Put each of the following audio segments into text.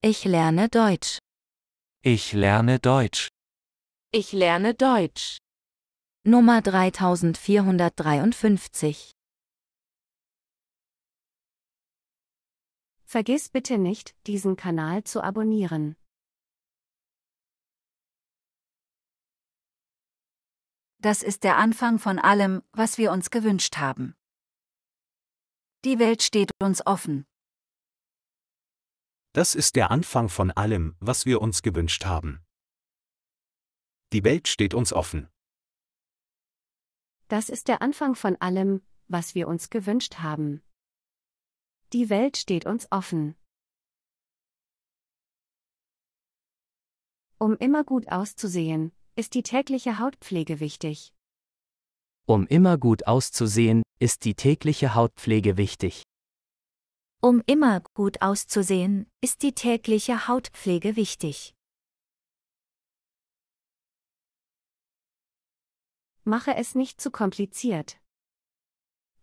Ich lerne Deutsch. Ich lerne Deutsch. Ich lerne Deutsch. Nummer 3453. Vergiss bitte nicht, diesen Kanal zu abonnieren. Das ist der Anfang von allem, was wir uns gewünscht haben. Die Welt steht uns offen. Das ist der Anfang von allem, was wir uns gewünscht haben. Die Welt steht uns offen. Das ist der Anfang von allem, was wir uns gewünscht haben. Die Welt steht uns offen. Um immer gut auszusehen, ist die tägliche Hautpflege wichtig. Um immer gut auszusehen, ist die tägliche Hautpflege wichtig. Um immer gut auszusehen, ist die tägliche Hautpflege wichtig. Mache es nicht zu kompliziert.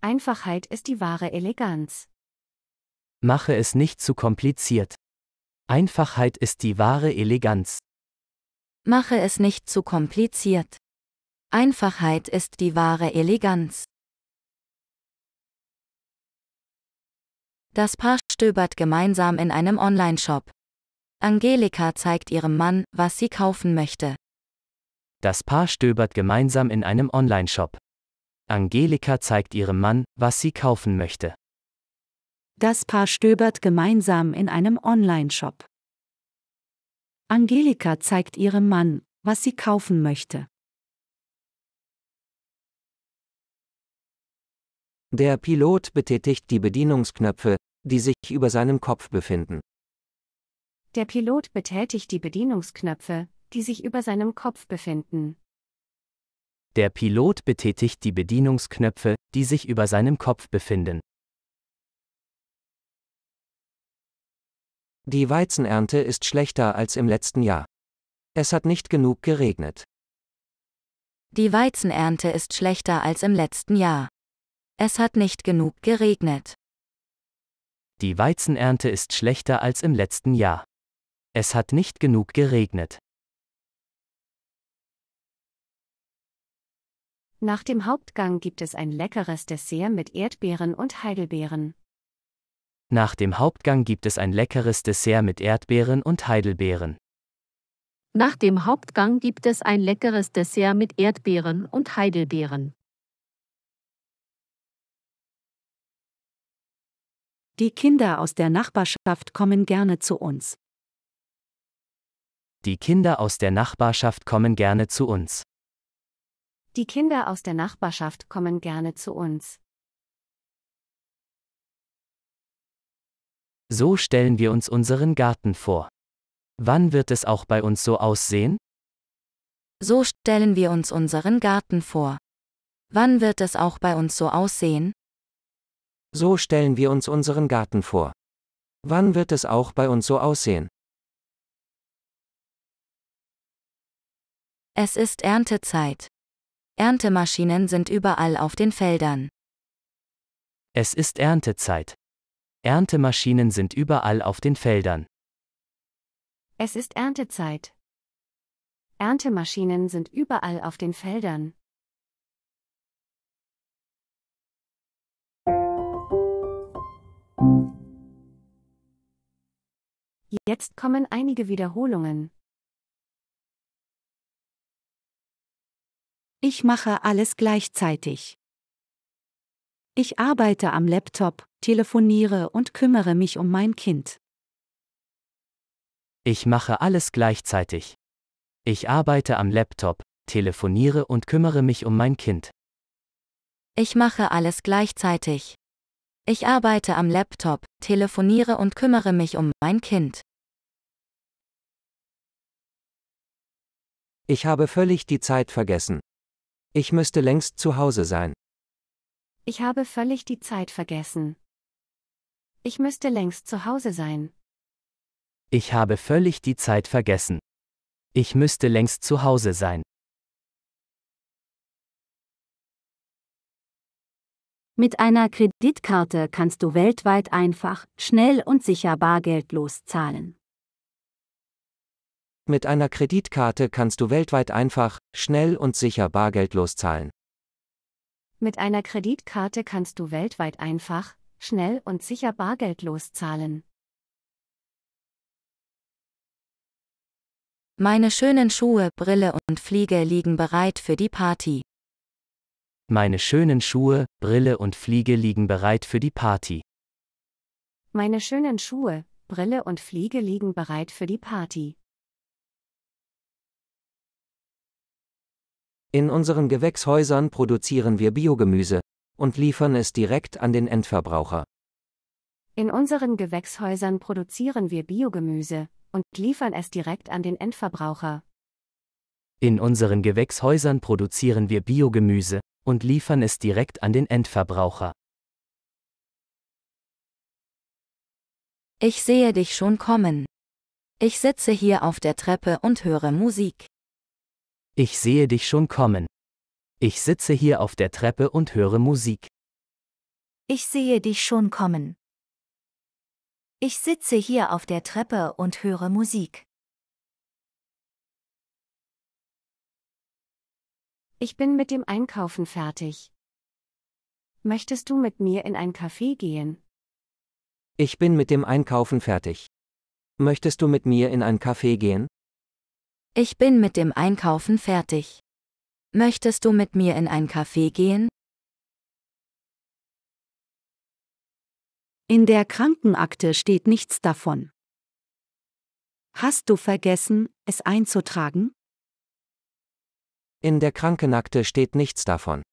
Einfachheit ist die wahre Eleganz. Mache es nicht zu kompliziert. Einfachheit ist die wahre Eleganz. Mache es nicht zu kompliziert. Einfachheit ist die wahre Eleganz. Das Paar stöbert gemeinsam in einem Online-Shop. Angelika zeigt ihrem Mann, was sie kaufen möchte. Das Paar stöbert gemeinsam in einem Online-Shop. Angelika zeigt ihrem Mann, was sie kaufen möchte. Das Paar stöbert gemeinsam in einem Online-Shop. Angelika zeigt ihrem Mann, was sie kaufen möchte. Der Pilot betätigt die Bedienungsknöpfe, die sich über seinem Kopf befinden. Der Pilot betätigt die Bedienungsknöpfe, die sich über seinem Kopf befinden. Der Pilot betätigt die Bedienungsknöpfe, die sich über seinem Kopf befinden. Die Weizenernte ist schlechter als im letzten Jahr. Es hat nicht genug geregnet. Die Weizenernte ist schlechter als im letzten Jahr. Es hat nicht genug geregnet. Die Weizenernte ist schlechter als im letzten Jahr. Es hat nicht genug geregnet. Nach dem Hauptgang gibt es ein leckeres Dessert mit Erdbeeren und Heidelbeeren. Nach dem Hauptgang gibt es ein leckeres Dessert mit Erdbeeren und Heidelbeeren. Nach dem Hauptgang gibt es ein leckeres Dessert mit Erdbeeren und Heidelbeeren. Die Kinder aus der Nachbarschaft kommen gerne zu uns. Die Kinder aus der Nachbarschaft kommen gerne zu uns. Die Kinder aus der Nachbarschaft kommen gerne zu uns. So stellen wir uns unseren Garten vor. Wann wird es auch bei uns so aussehen? So stellen wir uns unseren Garten vor. Wann wird es auch bei uns so aussehen? So stellen wir uns unseren Garten vor. Wann wird es auch bei uns so aussehen? Es ist Erntezeit. Erntemaschinen sind überall auf den Feldern. Es ist Erntezeit. Erntemaschinen sind überall auf den Feldern. Es ist Erntezeit. Erntemaschinen sind überall auf den Feldern. Jetzt kommen einige Wiederholungen. Ich mache alles gleichzeitig. Ich arbeite am Laptop, telefoniere und kümmere mich um mein Kind. Ich mache alles gleichzeitig. Ich arbeite am Laptop, telefoniere und kümmere mich um mein Kind. Ich mache alles gleichzeitig. Ich arbeite am Laptop, telefoniere und kümmere mich um mein Kind. Ich habe völlig die Zeit vergessen. Ich müsste längst zu Hause sein. Ich habe völlig die Zeit vergessen. Ich müsste längst zu Hause sein. Ich habe völlig die Zeit vergessen. Ich müsste längst zu Hause sein. Mit einer Kreditkarte kannst du weltweit einfach, schnell und sicher bargeldlos zahlen. Mit einer Kreditkarte kannst du weltweit einfach, schnell und sicher bargeldlos zahlen. Mit einer Kreditkarte kannst du weltweit einfach, schnell und sicher bargeldlos zahlen. Meine schönen Schuhe, Brille und Fliege liegen bereit für die Party. Meine schönen Schuhe, Brille und Fliege liegen bereit für die Party. Meine schönen Schuhe, Brille und Fliege liegen bereit für die Party. In unseren Gewächshäusern produzieren wir Biogemüse und liefern es direkt an den Endverbraucher. In unseren Gewächshäusern produzieren wir Biogemüse und liefern es direkt an den Endverbraucher. In unseren Gewächshäusern produzieren wir Biogemüse und liefern es direkt an den Endverbraucher. Ich sehe dich schon kommen. Ich sitze hier auf der Treppe und höre Musik. Ich sehe dich schon kommen. Ich sitze hier auf der Treppe und höre Musik. Ich sehe dich schon kommen. Ich sitze hier auf der Treppe und höre Musik. Ich bin mit dem Einkaufen fertig. Möchtest du mit mir in ein Café gehen? Ich bin mit dem Einkaufen fertig. Möchtest du mit mir in ein Café gehen? Ich bin mit dem Einkaufen fertig. Möchtest du mit mir in ein Café gehen? In der Krankenakte steht nichts davon. Hast du vergessen, es einzutragen? In der Krankenakte steht nichts davon.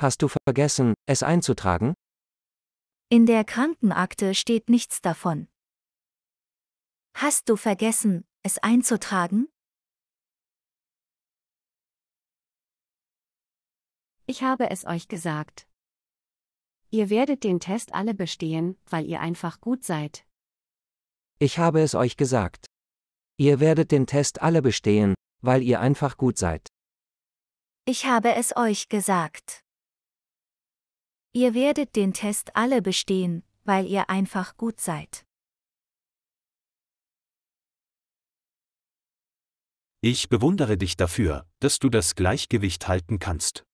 Hast du vergessen, es einzutragen? In der Krankenakte steht nichts davon. Hast du vergessen, es einzutragen? Ich habe es euch gesagt. Ihr werdet den Test alle bestehen, weil ihr einfach gut seid. Ich habe es euch gesagt. Ihr werdet den Test alle bestehen, weil ihr einfach gut seid. Ich habe es euch gesagt. Ihr werdet den Test alle bestehen, weil ihr einfach gut seid. Ich bewundere dich dafür, dass du das Gleichgewicht halten kannst.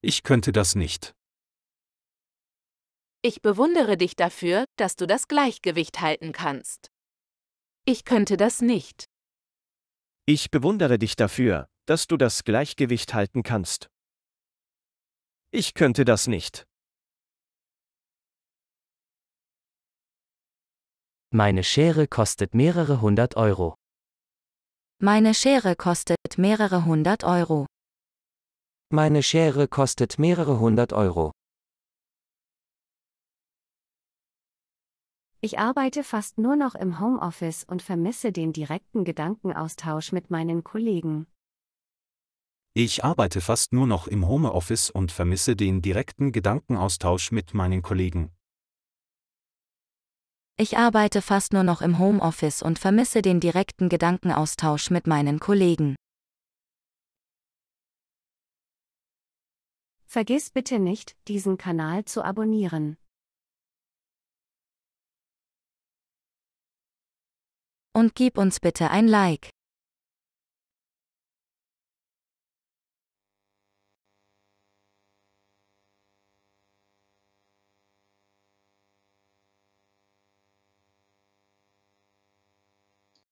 Ich könnte das nicht. Ich bewundere dich dafür, dass du das Gleichgewicht halten kannst. Ich könnte das nicht. Ich bewundere dich dafür, dass du das Gleichgewicht halten kannst. Ich könnte das nicht. Meine Schere kostet mehrere hundert Euro. Meine Schere kostet mehrere hundert Euro. Meine Schere kostet mehrere hundert Euro. Ich arbeite fast nur noch im Homeoffice und vermisse den direkten Gedankenaustausch mit meinen Kollegen. Ich arbeite fast nur noch im Homeoffice und vermisse den direkten Gedankenaustausch mit meinen Kollegen. Ich arbeite fast nur noch im Homeoffice und vermisse den direkten Gedankenaustausch mit meinen Kollegen. Vergiss bitte nicht, diesen Kanal zu abonnieren. Und gib uns bitte ein Like.